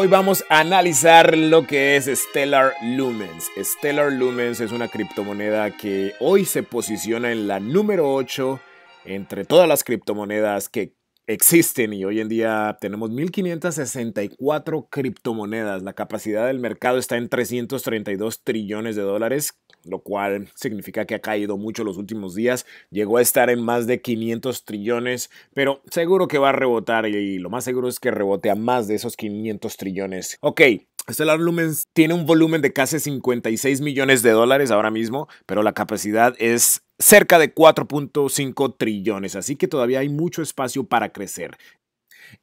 Hoy vamos a analizar lo que es Stellar Lumens. Stellar Lumens es una criptomoneda que hoy se posiciona en la número 8 entre todas las criptomonedas que existen y hoy en día tenemos 1.564 criptomonedas. La capacidad del mercado está en 332 trillones de dólares, lo cual significa que ha caído mucho los últimos días. Llegó a estar en más de 500 trillones, pero seguro que va a rebotar y lo más seguro es que rebote a más de esos 500 trillones. Ok, Stellar Lumens tiene un volumen de casi 56 millones de dólares ahora mismo, pero la capacidad es cerca de 4.5 trillones, así que todavía hay mucho espacio para crecer.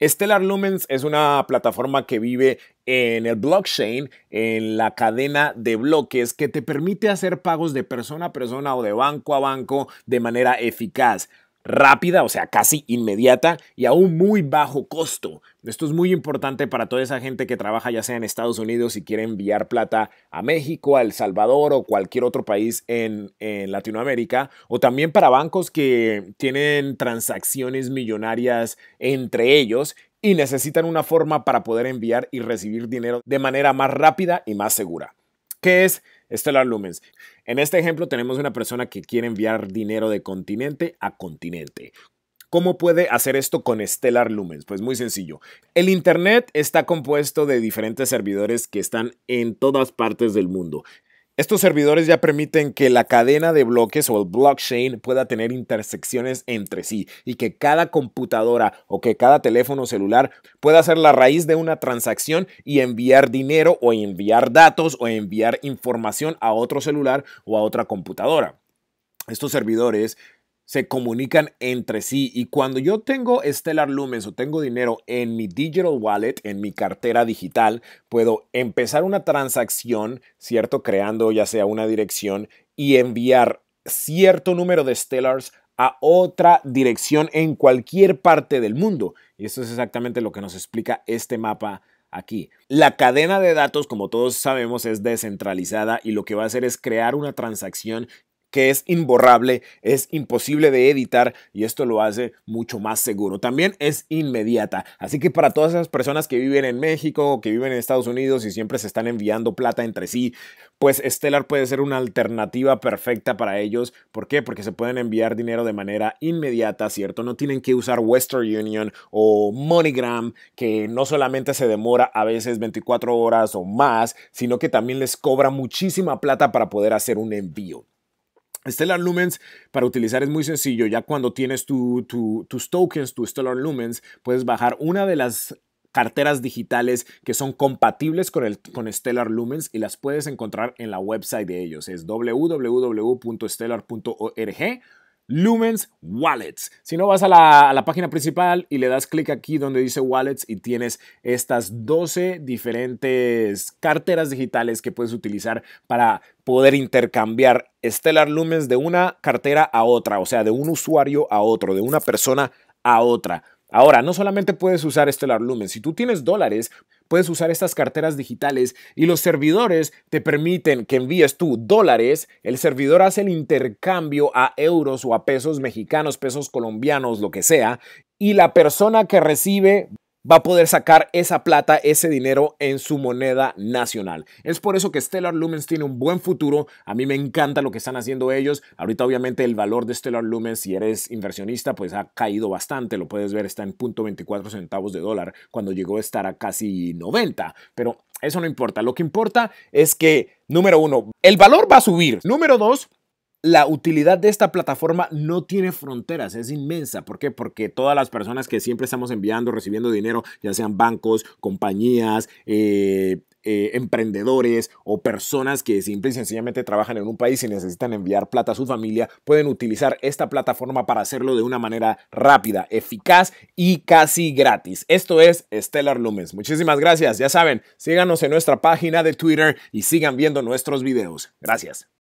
Stellar Lumens es una plataforma que vive en el blockchain, en la cadena de bloques que te permite hacer pagos de persona a persona o de banco a banco de manera eficaz rápida, o sea, casi inmediata y a un muy bajo costo. Esto es muy importante para toda esa gente que trabaja ya sea en Estados Unidos y quiere enviar plata a México, a El Salvador o cualquier otro país en, en Latinoamérica, o también para bancos que tienen transacciones millonarias entre ellos y necesitan una forma para poder enviar y recibir dinero de manera más rápida y más segura. ¿Qué es Stellar Lumens? En este ejemplo tenemos una persona que quiere enviar dinero de continente a continente. ¿Cómo puede hacer esto con Stellar Lumens? Pues muy sencillo. El Internet está compuesto de diferentes servidores que están en todas partes del mundo. Estos servidores ya permiten que la cadena de bloques o el blockchain pueda tener intersecciones entre sí y que cada computadora o que cada teléfono celular pueda ser la raíz de una transacción y enviar dinero o enviar datos o enviar información a otro celular o a otra computadora. Estos servidores se comunican entre sí. Y cuando yo tengo Stellar Lumens o tengo dinero en mi digital wallet, en mi cartera digital, puedo empezar una transacción, ¿cierto? Creando ya sea una dirección y enviar cierto número de Stellars a otra dirección en cualquier parte del mundo. Y eso es exactamente lo que nos explica este mapa aquí. La cadena de datos, como todos sabemos, es descentralizada y lo que va a hacer es crear una transacción que es imborrable, es imposible de editar y esto lo hace mucho más seguro. También es inmediata. Así que para todas esas personas que viven en México, o que viven en Estados Unidos y siempre se están enviando plata entre sí, pues Stellar puede ser una alternativa perfecta para ellos. ¿Por qué? Porque se pueden enviar dinero de manera inmediata, ¿cierto? No tienen que usar Western Union o MoneyGram, que no solamente se demora a veces 24 horas o más, sino que también les cobra muchísima plata para poder hacer un envío. Stellar Lumens para utilizar es muy sencillo. Ya cuando tienes tus tokens, tu Stellar Lumens, puedes bajar una de las carteras digitales que son compatibles con, el, con Stellar Lumens y las puedes encontrar en la website de ellos. Es www.stellar.org Lumens Wallets. Si no, vas a la, página principal y le das clic aquí donde dice Wallets y tienes estas 12 diferentes carteras digitales que puedes utilizar para poder intercambiar Stellar Lumens de una cartera a otra, o sea, de un usuario a otro, de una persona a otra. Ahora, no solamente puedes usar Stellar Lumens. si tú tienes dólares, puedes usar estas carteras digitales y los servidores te permiten que envíes tú dólares, el servidor hace el intercambio a euros o a pesos mexicanos, pesos colombianos, lo que sea, y la persona que recibe va a poder sacar esa plata, ese dinero en su moneda nacional. Es por eso que Stellar Lumens tiene un buen futuro. A mí me encanta lo que están haciendo ellos. Ahorita obviamente el valor de Stellar Lumens, si eres inversionista, pues ha caído bastante. Lo puedes ver, está en 0.24 centavos de dólar cuando llegó a estar a casi 90. Pero eso no importa. Lo que importa es que, número uno, el valor va a subir. Número dos, la utilidad de esta plataforma no tiene fronteras, es inmensa. ¿Por qué? Porque todas las personas que siempre estamos enviando, recibiendo dinero, ya sean bancos, compañías, eh, eh, emprendedores o personas que simple y sencillamente trabajan en un país y necesitan enviar plata a su familia, pueden utilizar esta plataforma para hacerlo de una manera rápida, eficaz y casi gratis. Esto es Stellar Lumens. Muchísimas gracias. Ya saben, síganos en nuestra página de Twitter y sigan viendo nuestros videos. Gracias.